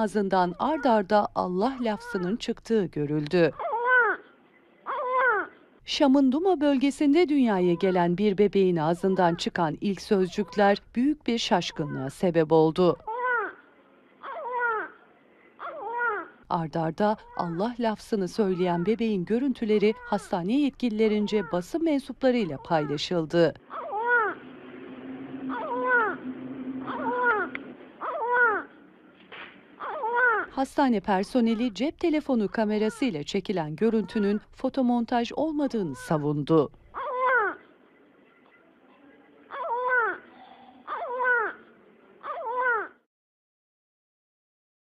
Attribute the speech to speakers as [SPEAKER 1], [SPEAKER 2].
[SPEAKER 1] ağzından ard arda Allah lafzının çıktığı görüldü. Şam'ın Duma bölgesinde dünyaya gelen bir bebeğin ağzından çıkan ilk sözcükler büyük bir şaşkınlığa sebep oldu. Ardarda Allah lafzını söyleyen bebeğin görüntüleri hastane yetkililerince basın mensuplarıyla paylaşıldı. hastane personeli cep telefonu kamerasıyla çekilen görüntünün fotomontaj olmadığını savundu.